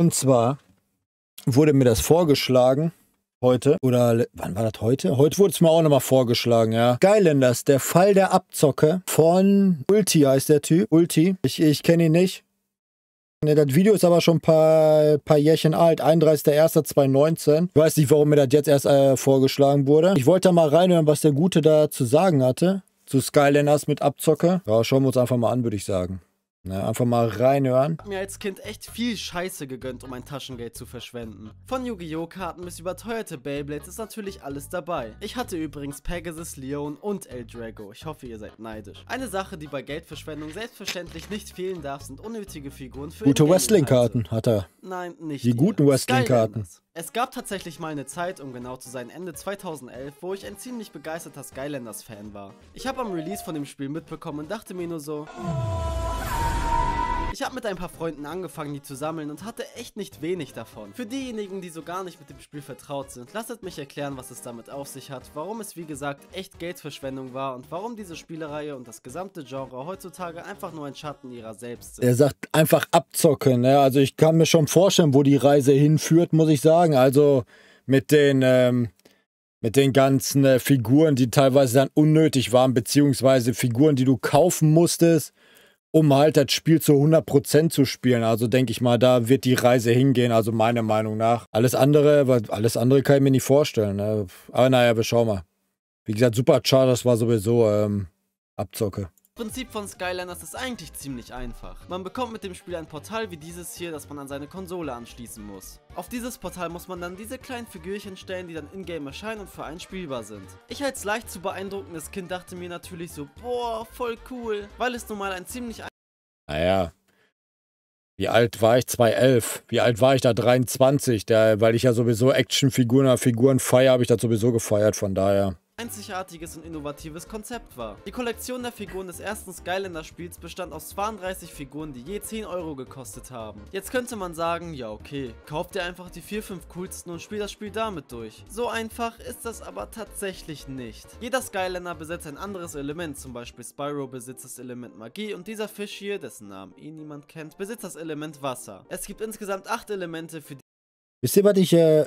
Und zwar wurde mir das vorgeschlagen heute oder wann war das heute? Heute wurde es mir auch nochmal vorgeschlagen, ja. Skylanders, der Fall der Abzocke von Ulti heißt der Typ. Ulti. Ich, ich kenne ihn nicht. Das Video ist aber schon ein paar, paar Jährchen alt, 31.01.2019. Ich weiß nicht, warum mir das jetzt erst äh, vorgeschlagen wurde. Ich wollte mal reinhören, was der Gute da zu sagen hatte. Zu Skylanders mit Abzocke. Ja, schauen wir uns einfach mal an, würde ich sagen. Na, einfach mal reinhören. Ich habe mir als Kind echt viel Scheiße gegönnt, um mein Taschengeld zu verschwenden. Von Yu-Gi-Oh! Karten bis überteuerte Beyblades ist natürlich alles dabei. Ich hatte übrigens Pegasus, Leon und El Drago. Ich hoffe, ihr seid neidisch. Eine Sache, die bei Geldverschwendung selbstverständlich nicht fehlen darf, sind unnötige Figuren für Gute Wrestling-Karten hat er. Nein, nicht. Die ihr. guten Wrestling-Karten. Es gab tatsächlich mal eine Zeit, um genau zu sein, Ende 2011, wo ich ein ziemlich begeisterter Skylanders-Fan war. Ich habe am Release von dem Spiel mitbekommen und dachte mir nur so... Oh. Ich habe mit ein paar Freunden angefangen, die zu sammeln und hatte echt nicht wenig davon. Für diejenigen, die so gar nicht mit dem Spiel vertraut sind, lasst mich erklären, was es damit auf sich hat, warum es wie gesagt echt Geldverschwendung war und warum diese Spielereihe und das gesamte Genre heutzutage einfach nur ein Schatten ihrer selbst sind. Er sagt einfach abzocken, ne? also ich kann mir schon vorstellen, wo die Reise hinführt, muss ich sagen. Also mit den... Ähm mit den ganzen äh, Figuren, die teilweise dann unnötig waren, beziehungsweise Figuren, die du kaufen musstest um halt das Spiel zu 100% zu spielen. Also denke ich mal, da wird die Reise hingehen, also meiner Meinung nach. Alles andere, alles andere kann ich mir nicht vorstellen. Ne? Aber naja, wir schauen mal. Wie gesagt, Superchargers war sowieso ähm, Abzocke. Prinzip von Skylanders ist eigentlich ziemlich einfach. Man bekommt mit dem Spiel ein Portal wie dieses hier, das man an seine Konsole anschließen muss. Auf dieses Portal muss man dann diese kleinen Figürchen stellen, die dann in-game erscheinen und für einen spielbar sind. Ich als leicht zu beeindruckendes Kind dachte mir natürlich so, boah, voll cool, weil es nun mal ein ziemlich... Naja, wie alt war ich? 211. Wie alt war ich da? 23. Da, weil ich ja sowieso Actionfiguren, Figuren feiere, habe ich das sowieso gefeiert, von daher einzigartiges und innovatives Konzept war. Die Kollektion der Figuren des ersten Skylander-Spiels bestand aus 32 Figuren, die je 10 Euro gekostet haben. Jetzt könnte man sagen, ja okay, kauft ihr einfach die 4-5 coolsten und spielt das Spiel damit durch. So einfach ist das aber tatsächlich nicht. Jeder Skylander besitzt ein anderes Element, zum Beispiel Spyro besitzt das Element Magie und dieser Fisch hier, dessen Namen eh niemand kennt, besitzt das Element Wasser. Es gibt insgesamt 8 Elemente, für die Wisst ihr, was ich, äh,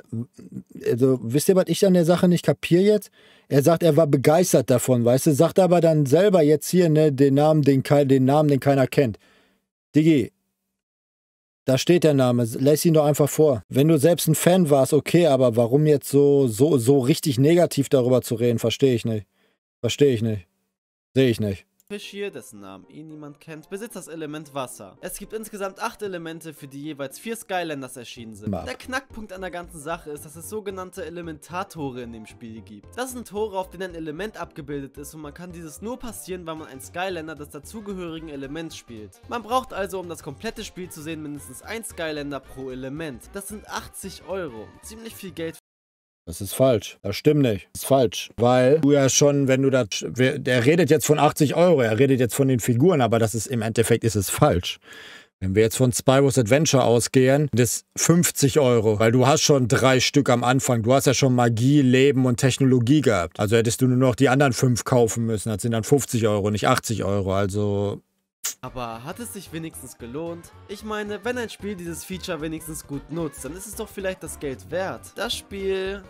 also, wisst ihr, was ich an der Sache nicht kapiere jetzt? Er sagt, er war begeistert davon, weißt du, sagt aber dann selber jetzt hier, ne, den Namen, den, den Namen, den keiner kennt. Digi, da steht der Name, Lass ihn doch einfach vor. Wenn du selbst ein Fan warst, okay, aber warum jetzt so, so, so richtig negativ darüber zu reden, verstehe ich nicht. Verstehe ich nicht. Sehe ich nicht. Fischir, dessen Namen eh niemand kennt, besitzt das Element Wasser. Es gibt insgesamt acht Elemente, für die jeweils vier Skylanders erschienen sind. Der Knackpunkt an der ganzen Sache ist, dass es sogenannte Elementartore in dem Spiel gibt. Das sind Tore, auf denen ein Element abgebildet ist und man kann dieses nur passieren, weil man ein Skylander des dazugehörigen Elements spielt. Man braucht also, um das komplette Spiel zu sehen, mindestens ein Skylander pro Element. Das sind 80 Euro. Ziemlich viel Geld das ist falsch. Das stimmt nicht. Das ist falsch. Weil du ja schon, wenn du das. Der redet jetzt von 80 Euro, er redet jetzt von den Figuren, aber das ist im Endeffekt ist es falsch. Wenn wir jetzt von Spyro's Adventure ausgehen, das 50 Euro, weil du hast schon drei Stück am Anfang. Du hast ja schon Magie, Leben und Technologie gehabt. Also hättest du nur noch die anderen fünf kaufen müssen. Das sind dann 50 Euro, nicht 80 Euro. Also aber hat es sich wenigstens gelohnt? Ich meine, wenn ein Spiel dieses Feature wenigstens gut nutzt, dann ist es doch vielleicht das Geld wert. Das Spiel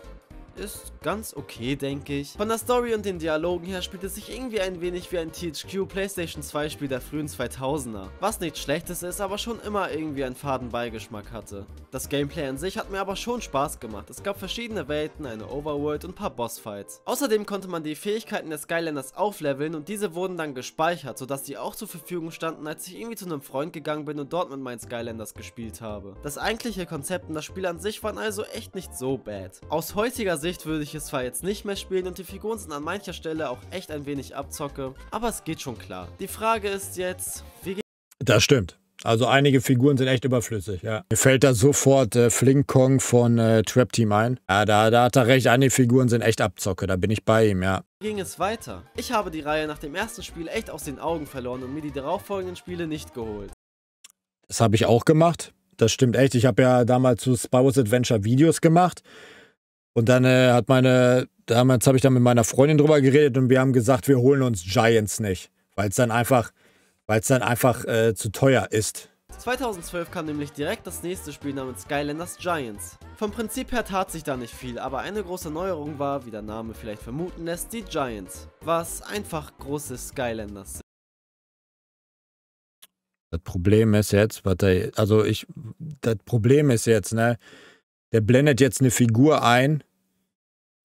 ist ganz okay, denke ich. Von der Story und den Dialogen her spielt es sich irgendwie ein wenig wie ein THQ PlayStation 2 Spiel der frühen 2000er, was nichts schlechtes ist, aber schon immer irgendwie einen faden Beigeschmack hatte. Das Gameplay an sich hat mir aber schon Spaß gemacht, es gab verschiedene Welten, eine Overworld und ein paar Bossfights. Außerdem konnte man die Fähigkeiten des Skylanders aufleveln und diese wurden dann gespeichert, sodass die auch zur Verfügung standen, als ich irgendwie zu einem Freund gegangen bin und dort mit meinen Skylanders gespielt habe. Das eigentliche Konzept und das Spiel an sich waren also echt nicht so bad. Aus heutiger Sicht Sicht würde ich es zwar jetzt nicht mehr spielen und die Figuren sind an mancher Stelle auch echt ein wenig abzocke, aber es geht schon klar. Die Frage ist jetzt, wie geht... Das stimmt. Also einige Figuren sind echt überflüssig, ja. Mir fällt da sofort äh, Flink Kong von äh, Trap Team ein. Ja, da, da hat er recht, einige Figuren sind echt abzocke, da bin ich bei ihm, ja. Ging es weiter. Ich habe die Reihe nach dem ersten Spiel echt aus den Augen verloren und mir die darauffolgenden Spiele nicht geholt. Das habe ich auch gemacht. Das stimmt echt. Ich habe ja damals zu Spy Wars Adventure Videos gemacht. Und dann äh, hat meine, damals habe ich dann mit meiner Freundin drüber geredet und wir haben gesagt, wir holen uns Giants nicht, weil es dann einfach, weil es dann einfach äh, zu teuer ist. 2012 kam nämlich direkt das nächste Spiel namens Skylanders Giants. Vom Prinzip her tat sich da nicht viel, aber eine große Neuerung war, wie der Name vielleicht vermuten lässt, die Giants, was einfach große Skylanders sind. Das Problem ist jetzt, warte, also ich, das Problem ist jetzt, ne, der blendet jetzt eine Figur ein.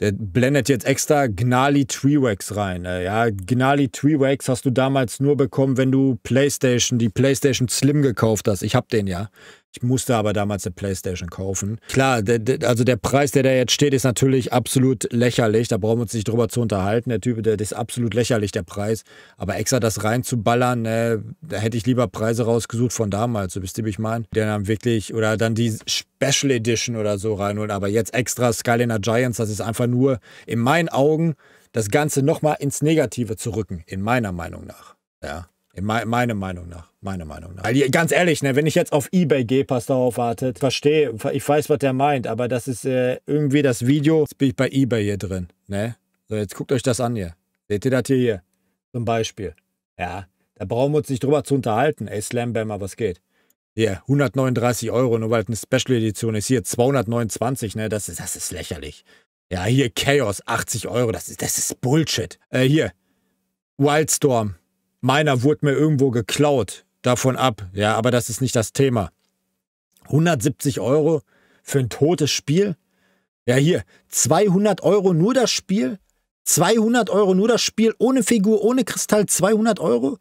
Der blendet jetzt extra Gnarly Treewax rein. Äh, ja, Gnarly Treewax hast du damals nur bekommen, wenn du PlayStation, die PlayStation Slim gekauft hast. Ich hab den ja. Ich musste aber damals eine Playstation kaufen. Klar, also der Preis, der da jetzt steht, ist natürlich absolut lächerlich. Da brauchen wir uns nicht drüber zu unterhalten. Der Typ, der, der ist absolut lächerlich, der Preis. Aber extra das reinzuballern, äh, da hätte ich lieber Preise rausgesucht von damals. So wisst ihr, wie ich meine. Der dann wirklich, oder dann die Special Edition oder so reinholen. Aber jetzt extra Skyliner Giants, das ist einfach nur in meinen Augen das Ganze nochmal ins Negative zu rücken. In meiner Meinung nach. Ja meine Meinung nach. Meine Meinung nach. Also, ganz ehrlich, ne, wenn ich jetzt auf Ebay gehe, passt darauf wartet, verstehe, ich weiß, was der meint, aber das ist äh, irgendwie das Video. Jetzt bin ich bei Ebay hier drin. Ne? So, jetzt guckt euch das an hier. Seht ihr das hier hier? Zum Beispiel. Ja, da brauchen wir uns nicht drüber zu unterhalten. Ey, Slam-Bammer, was geht? Hier, 139 Euro, nur weil es eine Special-Edition ist. Hier, 229, ne? Das ist, das ist lächerlich. Ja, hier, Chaos, 80 Euro. Das ist, das ist Bullshit. Äh, hier, Wildstorm, meiner wurde mir irgendwo geklaut, davon ab. Ja, aber das ist nicht das Thema. 170 Euro für ein totes Spiel? Ja, hier, 200 Euro nur das Spiel? 200 Euro nur das Spiel, ohne Figur, ohne Kristall, 200 Euro?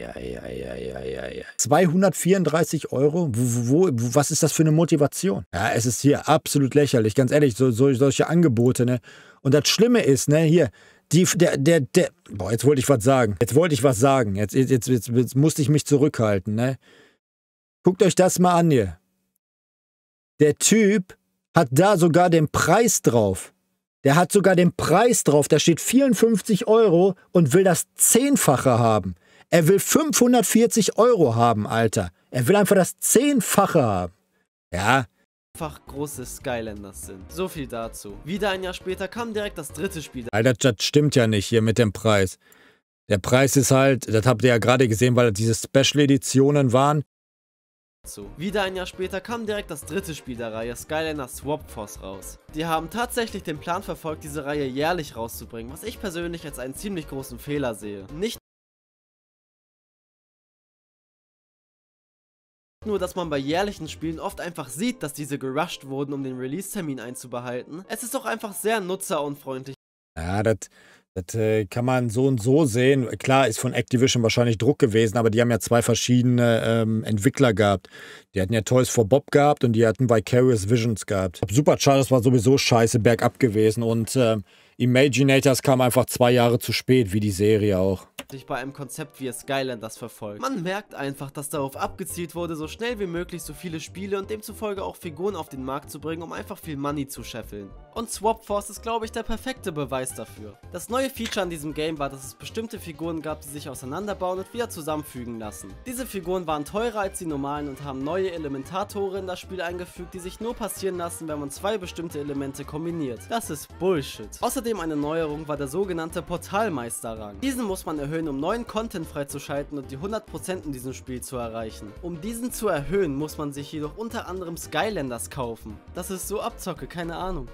Ja, ja, ja, ja, ja, ja. 234 Euro? Wo, wo, was ist das für eine Motivation? Ja, es ist hier absolut lächerlich, ganz ehrlich, so, so, solche Angebote, ne? Und das Schlimme ist, ne, hier, die, der, der, der, boah, jetzt wollte ich was sagen. Jetzt wollte ich was sagen. Jetzt, jetzt, jetzt, jetzt, jetzt musste ich mich zurückhalten, ne? Guckt euch das mal an hier. Der Typ hat da sogar den Preis drauf. Der hat sogar den Preis drauf. Da steht 54 Euro und will das Zehnfache haben. Er will 540 Euro haben, Alter. Er will einfach das Zehnfache haben. Ja, einfach große Skylanders sind. So viel dazu. Wieder ein Jahr später kam direkt das dritte Spiel. Alter, das stimmt ja nicht hier mit dem Preis. Der Preis ist halt, das habt ihr ja gerade gesehen, weil diese Special-Editionen waren. So. Wieder ein Jahr später kam direkt das dritte Spiel der Reihe Skylander Swap Force raus. Die haben tatsächlich den Plan verfolgt, diese Reihe jährlich rauszubringen, was ich persönlich als einen ziemlich großen Fehler sehe. Nicht nur, dass man bei jährlichen Spielen oft einfach sieht, dass diese gerusht wurden, um den Release-Termin einzubehalten. Es ist auch einfach sehr nutzerunfreundlich. Ja, das das äh, kann man so und so sehen. Klar ist von Activision wahrscheinlich Druck gewesen, aber die haben ja zwei verschiedene ähm, Entwickler gehabt. Die hatten ja Toys for Bob gehabt und die hatten Vicarious Visions gehabt. Superchargers war sowieso scheiße bergab gewesen und äh, Imaginators kam einfach zwei Jahre zu spät, wie die Serie auch. Sich bei einem Konzept wie Skylanders verfolgt. Man merkt einfach, dass darauf abgezielt wurde, so schnell wie möglich so viele Spiele und demzufolge auch Figuren auf den Markt zu bringen, um einfach viel Money zu scheffeln. Und Swap Force ist, glaube ich, der perfekte Beweis dafür. Das neue Feature an diesem Game war, dass es bestimmte Figuren gab, die sich auseinanderbauen und wieder zusammenfügen lassen. Diese Figuren waren teurer als die normalen und haben neue Elementartore in das Spiel eingefügt, die sich nur passieren lassen, wenn man zwei bestimmte Elemente kombiniert. Das ist Bullshit. Außerdem Zudem eine Neuerung war der sogenannte Portalmeisterrang. Diesen muss man erhöhen, um neuen Content freizuschalten und die 100% in diesem Spiel zu erreichen. Um diesen zu erhöhen, muss man sich jedoch unter anderem Skylanders kaufen. Das ist so Abzocke, keine Ahnung.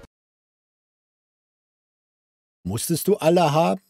Musstest du alle haben?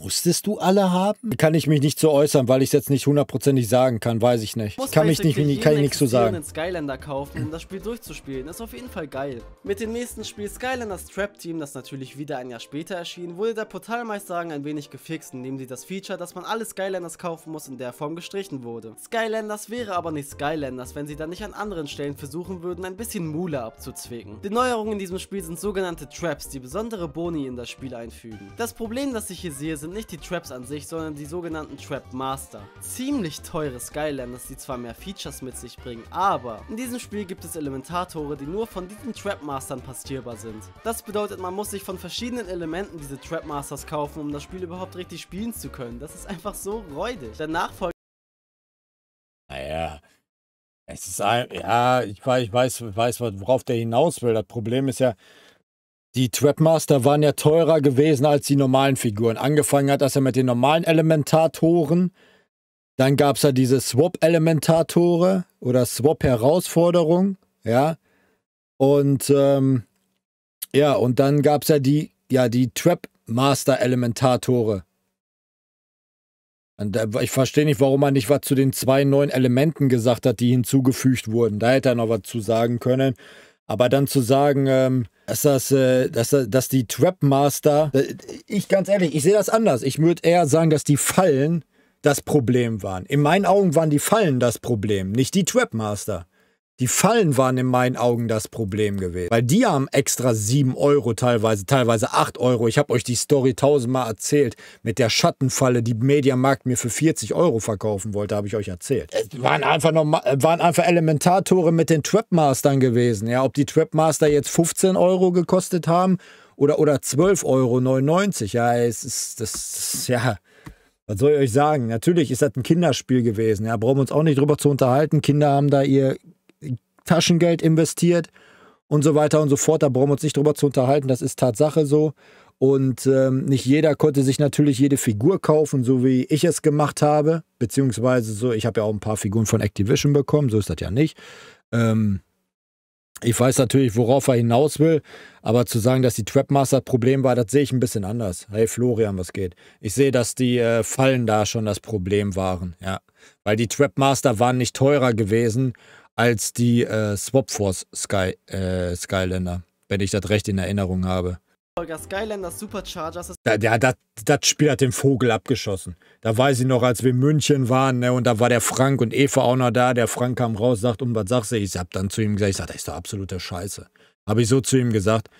Musstest du alle haben? Kann ich mich nicht so äußern, weil ich es jetzt nicht hundertprozentig sagen kann, weiß ich nicht. Muss kann mich nicht, kann ich nichts zu sagen. Skylander kaufen, um das Spiel durchzuspielen, ist auf jeden Fall geil. Mit dem nächsten Spiel Skylanders Trap Team, das natürlich wieder ein Jahr später erschien, wurde der Portalmeisterhagen ein wenig gefixt, indem sie das Feature, dass man alle Skylanders kaufen muss, in der Form gestrichen wurde. Skylanders wäre aber nicht Skylanders, wenn sie dann nicht an anderen Stellen versuchen würden, ein bisschen Mula abzuzwicken. Die Neuerungen in diesem Spiel sind sogenannte Traps, die besondere Boni in das Spiel einfügen. Das Problem, das ich hier sehe, sind sind nicht die Traps an sich, sondern die sogenannten Trap Master. Ziemlich teure Skylanders, die zwar mehr Features mit sich bringen, aber in diesem Spiel gibt es Elementartore, die nur von diesen Trap Mastern passierbar sind. Das bedeutet, man muss sich von verschiedenen Elementen diese Trap Masters kaufen, um das Spiel überhaupt richtig spielen zu können. Das ist einfach so räudig. Der Nachfolger naja, es ist ein, ja, ich, ich, weiß, ich weiß, worauf der hinaus will. Das Problem ist ja, die Trapmaster waren ja teurer gewesen als die normalen Figuren. Angefangen hat dass er mit den normalen Elementatoren. Dann gab es ja diese Swap-Elementatore oder Swap-Herausforderung, ja. Und ähm, ja, und dann gab es ja die, ja, die Trapmaster-Elementatore. ich verstehe nicht, warum er nicht was zu den zwei neuen Elementen gesagt hat, die hinzugefügt wurden. Da hätte er noch was zu sagen können. Aber dann zu sagen, ähm, dass das, äh, dass, äh, dass die Trapmaster, äh, ich ganz ehrlich, ich sehe das anders. Ich würde eher sagen, dass die Fallen das Problem waren. In meinen Augen waren die Fallen das Problem, nicht die Trapmaster. Die Fallen waren in meinen Augen das Problem gewesen. Weil die haben extra 7 Euro teilweise, teilweise 8 Euro. Ich habe euch die Story tausendmal erzählt mit der Schattenfalle, die Mediamarkt mir für 40 Euro verkaufen wollte, habe ich euch erzählt. Es waren einfach, normal, äh, waren einfach Elementartore mit den Trapmastern gewesen. Ja, ob die Trapmaster jetzt 15 Euro gekostet haben oder, oder 12,99 Euro. Ja, es ist, das, das ja... Was soll ich euch sagen? Natürlich ist das ein Kinderspiel gewesen. Ja, brauchen wir uns auch nicht drüber zu unterhalten. Kinder haben da ihr Taschengeld investiert und so weiter und so fort. Da brauchen wir uns nicht drüber zu unterhalten, das ist Tatsache so. Und ähm, nicht jeder konnte sich natürlich jede Figur kaufen, so wie ich es gemacht habe. Beziehungsweise so, ich habe ja auch ein paar Figuren von Activision bekommen, so ist das ja nicht. Ähm, ich weiß natürlich, worauf er hinaus will, aber zu sagen, dass die Trapmaster Problem war, das sehe ich ein bisschen anders. Hey Florian, was geht? Ich sehe, dass die äh, Fallen da schon das Problem waren, ja. Weil die Trapmaster waren nicht teurer gewesen als die äh, Force Sky, äh, Skylander, wenn ich das recht in Erinnerung habe. Skylanders Superchargers ist. Da, der, das, das Spiel hat den Vogel abgeschossen. Da weiß ich noch, als wir in München waren, ne, und da war der Frank und Eva auch noch da. Der Frank kam raus, sagt, um was sagst du? Ich hab dann zu ihm gesagt, ich sag, das ist doch absoluter Scheiße. Habe ich so zu ihm gesagt.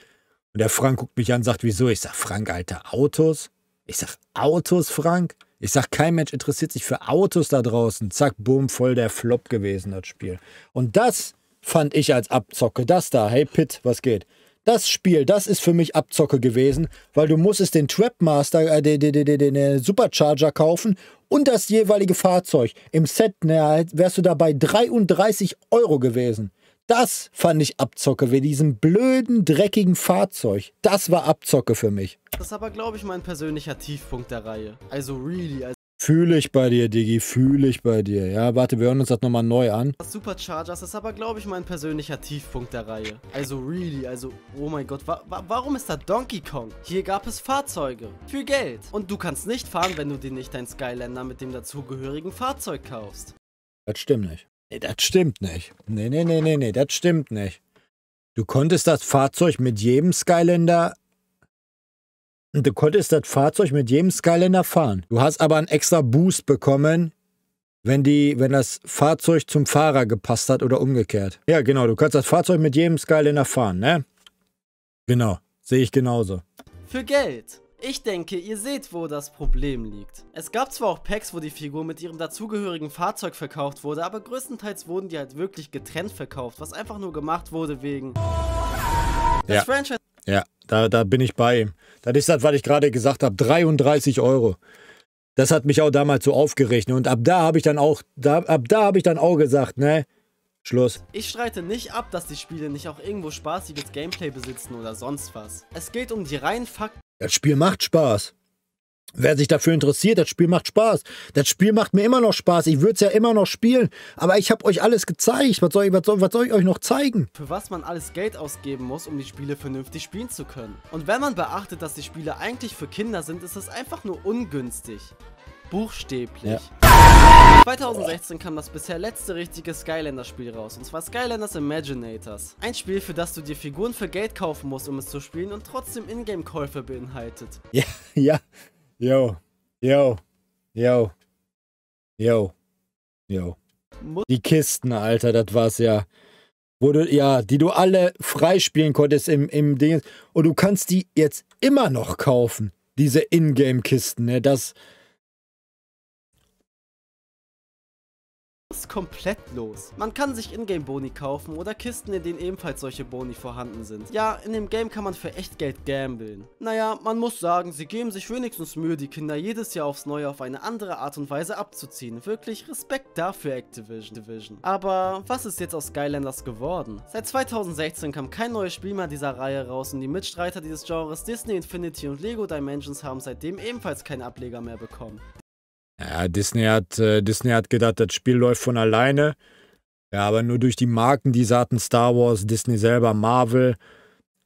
Und der Frank guckt mich an, sagt, wieso? Ich sag, Frank, Alter, Autos? Ich sag, Autos, Frank? Ich sag, kein Mensch interessiert sich für Autos da draußen. Zack, boom, voll der Flop gewesen, das Spiel. Und das fand ich als Abzocke. Das da, hey Pitt, was geht? das Spiel, das ist für mich Abzocke gewesen, weil du musstest den Trapmaster, äh, den, den, den, den Supercharger kaufen und das jeweilige Fahrzeug. Im Set na, wärst du dabei 33 Euro gewesen. Das fand ich Abzocke, wie diesem blöden, dreckigen Fahrzeug. Das war Abzocke für mich. Das ist aber, glaube ich, mein persönlicher Tiefpunkt der Reihe. Also really, Fühle ich bei dir, Digi, fühle ich bei dir. Ja, warte, wir hören uns das nochmal neu an. Das Superchargers ist aber, glaube ich, mein persönlicher Tiefpunkt der Reihe. Also really, also, oh mein Gott, wa wa warum ist da Donkey Kong? Hier gab es Fahrzeuge für Geld. Und du kannst nicht fahren, wenn du dir nicht dein Skylander mit dem dazugehörigen Fahrzeug kaufst. Das stimmt nicht. Nee, das stimmt nicht. Nee, nee, nee, nee, nee, das stimmt nicht. Du konntest das Fahrzeug mit jedem Skylander und du konntest das Fahrzeug mit jedem Skyliner fahren. Du hast aber einen extra Boost bekommen, wenn, die, wenn das Fahrzeug zum Fahrer gepasst hat oder umgekehrt. Ja, genau. Du kannst das Fahrzeug mit jedem Skyliner fahren, ne? Genau. Sehe ich genauso. Für Geld. Ich denke, ihr seht, wo das Problem liegt. Es gab zwar auch Packs, wo die Figur mit ihrem dazugehörigen Fahrzeug verkauft wurde, aber größtenteils wurden die halt wirklich getrennt verkauft, was einfach nur gemacht wurde wegen... Das ja. Franchise ja, da, da bin ich bei ihm. Das ist das, was ich gerade gesagt habe, 33 Euro. Das hat mich auch damals so aufgeregt. Ne? Und ab da habe ich dann auch, da, ab da habe ich dann auch gesagt, ne, Schluss. Ich streite nicht ab, dass die Spiele nicht auch irgendwo spaßiges Gameplay besitzen oder sonst was. Es geht um die reinen Fakten. Das Spiel macht Spaß. Wer sich dafür interessiert, das Spiel macht Spaß. Das Spiel macht mir immer noch Spaß. Ich würde es ja immer noch spielen. Aber ich habe euch alles gezeigt. Was soll, ich, was, soll, was soll ich euch noch zeigen? Für was man alles Geld ausgeben muss, um die Spiele vernünftig spielen zu können. Und wenn man beachtet, dass die Spiele eigentlich für Kinder sind, ist das einfach nur ungünstig. Buchstäblich. Ja. 2016 kam das bisher letzte richtige Skylanders-Spiel raus, und zwar Skylanders Imaginators. Ein Spiel, für das du dir Figuren für Geld kaufen musst, um es zu spielen und trotzdem Ingame-Käufe beinhaltet. Ja, ja. Yo, yo, yo, yo, yo. Die Kisten, Alter, das war's ja. Wo du, ja, die du alle freispielen konntest im, im Ding. Und du kannst die jetzt immer noch kaufen, diese Ingame-Kisten, ne? Das, ist komplett los. Man kann sich Ingame-Boni kaufen oder Kisten, in denen ebenfalls solche Boni vorhanden sind. Ja, in dem Game kann man für echt Geld gambeln. Naja, man muss sagen, sie geben sich wenigstens Mühe, die Kinder jedes Jahr aufs Neue auf eine andere Art und Weise abzuziehen. Wirklich Respekt dafür, Activision. Aber was ist jetzt aus Skylanders geworden? Seit 2016 kam kein neues Spiel mehr dieser Reihe raus und die Mitstreiter dieses Genres Disney Infinity und Lego Dimensions haben seitdem ebenfalls keinen Ableger mehr bekommen. Ja, Disney hat, äh, Disney hat gedacht, das Spiel läuft von alleine. Ja, aber nur durch die Marken, die sagten Star Wars, Disney selber, Marvel,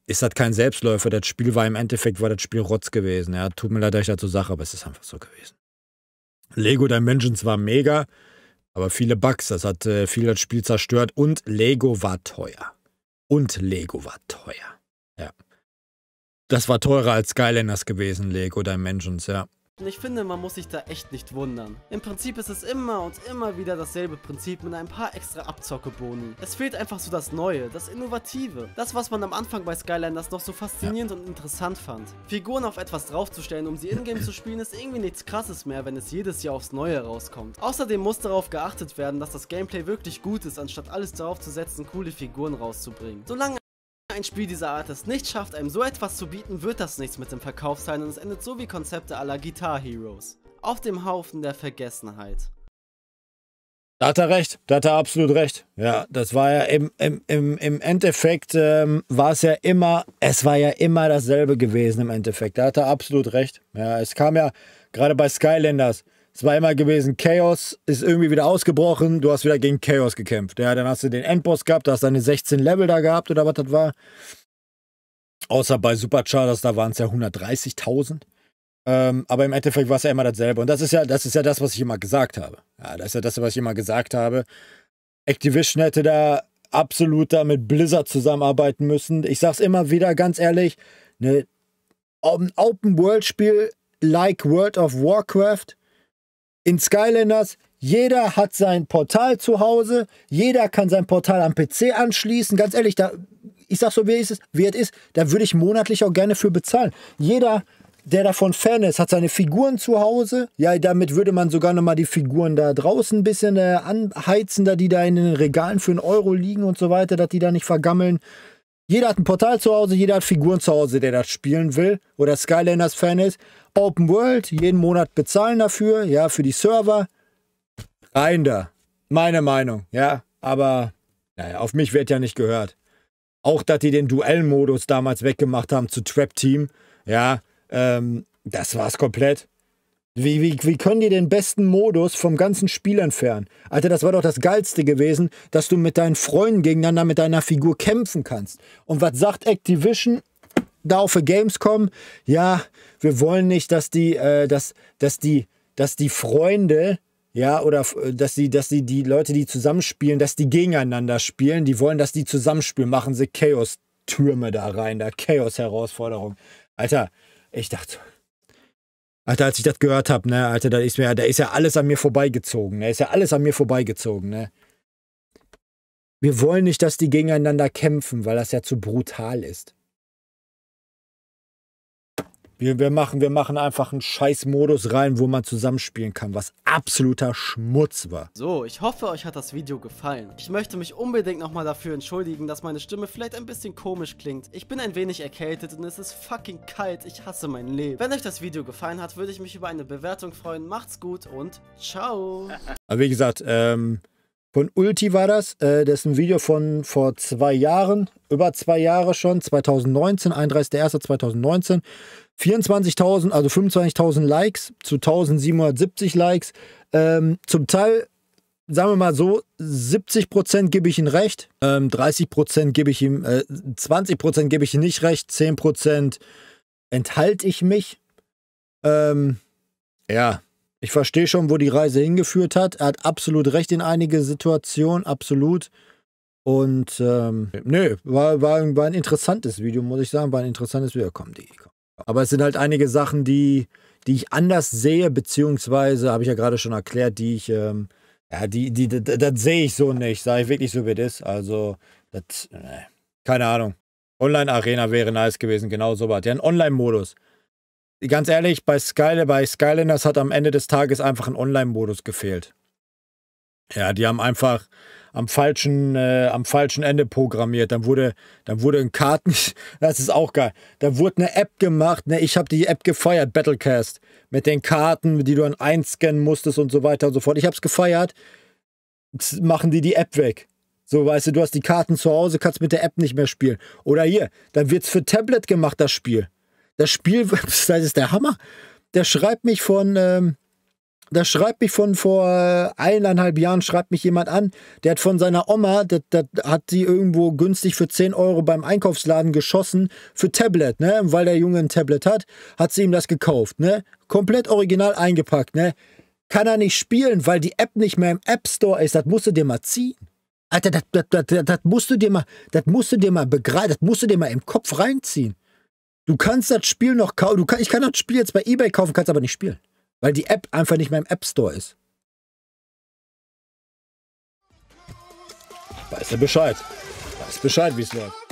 ist das kein Selbstläufer. Das Spiel war im Endeffekt, war das Spiel Rotz gewesen. Ja, tut mir leid, dass ich dazu sage, aber es ist einfach so gewesen. Lego Dimensions war mega, aber viele Bugs, das hat äh, viel das Spiel zerstört und Lego war teuer. Und Lego war teuer. Ja. Das war teurer als Skylanders gewesen, Lego Dimensions, ja. Und ich finde, man muss sich da echt nicht wundern. Im Prinzip ist es immer und immer wieder dasselbe Prinzip mit ein paar extra Abzockeboni. Es fehlt einfach so das Neue, das Innovative. Das, was man am Anfang bei Skylanders noch so faszinierend und interessant fand. Figuren auf etwas draufzustellen, um sie ingame zu spielen, ist irgendwie nichts krasses mehr, wenn es jedes Jahr aufs Neue rauskommt. Außerdem muss darauf geachtet werden, dass das Gameplay wirklich gut ist, anstatt alles darauf zu setzen, coole Figuren rauszubringen. Solange ein Spiel dieser Art es nicht schafft, einem so etwas zu bieten, wird das nichts mit dem Verkauf sein und es endet so wie Konzepte aller Guitar Heroes. Auf dem Haufen der Vergessenheit. Da hat er recht, da hat er absolut recht. Ja, das war ja im, im, im, im Endeffekt, ähm, war es ja immer, es war ja immer dasselbe gewesen im Endeffekt. Da hat er absolut recht. Ja, es kam ja gerade bei Skylanders zweimal gewesen, Chaos ist irgendwie wieder ausgebrochen, du hast wieder gegen Chaos gekämpft. Ja, dann hast du den Endboss gehabt, da hast deine 16 Level da gehabt oder was das war. Außer bei Superchargers, da waren es ja 130.000. Ähm, aber im Endeffekt war es ja immer dasselbe. Und das ist ja, das ist ja das, was ich immer gesagt habe. Ja, das ist ja das, was ich immer gesagt habe. Activision hätte da absolut da mit Blizzard zusammenarbeiten müssen. Ich sag's immer wieder ganz ehrlich, ein ne, Open-World-Spiel like World of Warcraft in Skylanders, jeder hat sein Portal zu Hause, jeder kann sein Portal am PC anschließen. Ganz ehrlich, da, ich sag so, wie es ist, wie es ist, da würde ich monatlich auch gerne für bezahlen. Jeder, der davon Fan ist, hat seine Figuren zu Hause. Ja, damit würde man sogar nochmal die Figuren da draußen ein bisschen äh, anheizen, da die da in den Regalen für einen Euro liegen und so weiter, dass die da nicht vergammeln. Jeder hat ein Portal zu Hause, jeder hat Figuren zu Hause, der das spielen will oder Skylanders-Fan ist. Open World, jeden Monat bezahlen dafür, ja, für die Server. Rein da. Meine Meinung, ja. Aber, naja, auf mich wird ja nicht gehört. Auch, dass die den Duellmodus damals weggemacht haben zu Trap Team, ja, ähm, das war's komplett. Wie, wie, wie können die den besten Modus vom ganzen Spiel entfernen? Alter, das war doch das Geilste gewesen, dass du mit deinen Freunden gegeneinander mit deiner Figur kämpfen kannst. Und was sagt Activision? da auf der Gamescom, ja, wir wollen nicht, dass die, äh, dass, dass die, dass die Freunde, ja, oder äh, dass sie, dass sie die Leute, die zusammenspielen, dass die gegeneinander spielen, die wollen, dass die zusammenspielen, machen sie Chaos-Türme da rein, da Chaos-Herausforderung. Alter, ich dachte, Alter, als ich das gehört habe, ne, Alter, da ist mir, da ist ja alles an mir vorbeigezogen, ne, ist ja alles an mir vorbeigezogen, ne. Wir wollen nicht, dass die gegeneinander kämpfen, weil das ja zu brutal ist. Wir, wir, machen, wir machen einfach einen Scheiß-Modus rein, wo man zusammenspielen kann, was absoluter Schmutz war. So, ich hoffe, euch hat das Video gefallen. Ich möchte mich unbedingt nochmal dafür entschuldigen, dass meine Stimme vielleicht ein bisschen komisch klingt. Ich bin ein wenig erkältet und es ist fucking kalt. Ich hasse mein Leben. Wenn euch das Video gefallen hat, würde ich mich über eine Bewertung freuen. Macht's gut und ciao. Aber wie gesagt, ähm... Von Ulti war das. Äh, das ist ein Video von vor zwei Jahren, über zwei Jahre schon, 2019, 31.01.2019. 24.000, also 25.000 Likes zu 1.770 Likes. Ähm, zum Teil, sagen wir mal so, 70% gebe ich ihm recht, ähm, 30% gebe ich ihm, äh, 20% gebe ich ihm nicht recht, 10% enthalte ich mich. Ähm, ja, ich verstehe schon, wo die Reise hingeführt hat. Er hat absolut recht in einige Situationen, absolut. Und ähm, nö, war, war, war ein interessantes Video, muss ich sagen. War ein interessantes Video. Komm, die. Komm. Aber es sind halt einige Sachen, die, die ich anders sehe, beziehungsweise, habe ich ja gerade schon erklärt, die ich, ähm, ja, die, die, die das, das sehe ich so nicht, sage ich wirklich so, wie das ist. Also, das, ne. keine Ahnung. Online-Arena wäre nice gewesen, genau so was. Ja, ein Online-Modus ganz ehrlich, bei, Sky, bei Skylanders hat am Ende des Tages einfach ein Online-Modus gefehlt. Ja, die haben einfach am falschen, äh, am falschen Ende programmiert. Dann wurde, dann wurde ein Karten, das ist auch geil. Da wurde eine App gemacht, ne, ich habe die App gefeiert, Battlecast, mit den Karten, die du dann einscannen musstest und so weiter und so fort. Ich habe es gefeiert. Jetzt machen die die App weg. So, weißt du, du hast die Karten zu Hause, kannst mit der App nicht mehr spielen. Oder hier, dann wird's für Tablet gemacht, das Spiel. Das Spiel, das ist der Hammer. Der schreibt mich von, ähm, da schreibt mich von vor äh, eineinhalb Jahren, schreibt mich jemand an, der hat von seiner Oma, der, der hat die irgendwo günstig für 10 Euro beim Einkaufsladen geschossen für Tablet, ne? Weil der Junge ein Tablet hat, hat sie ihm das gekauft, ne? Komplett original eingepackt, ne? Kann er nicht spielen, weil die App nicht mehr im App Store ist. Das musst du dir mal ziehen. Alter, das, das, das, das musst du dir mal, das musst du dir mal begreifen, das musst du dir mal im Kopf reinziehen. Du kannst das Spiel noch kaufen. Kann, ich kann das Spiel jetzt bei eBay kaufen, kannst aber nicht spielen. Weil die App einfach nicht mehr im App Store ist. Weiß er Bescheid. Weiß Bescheid, wie es läuft.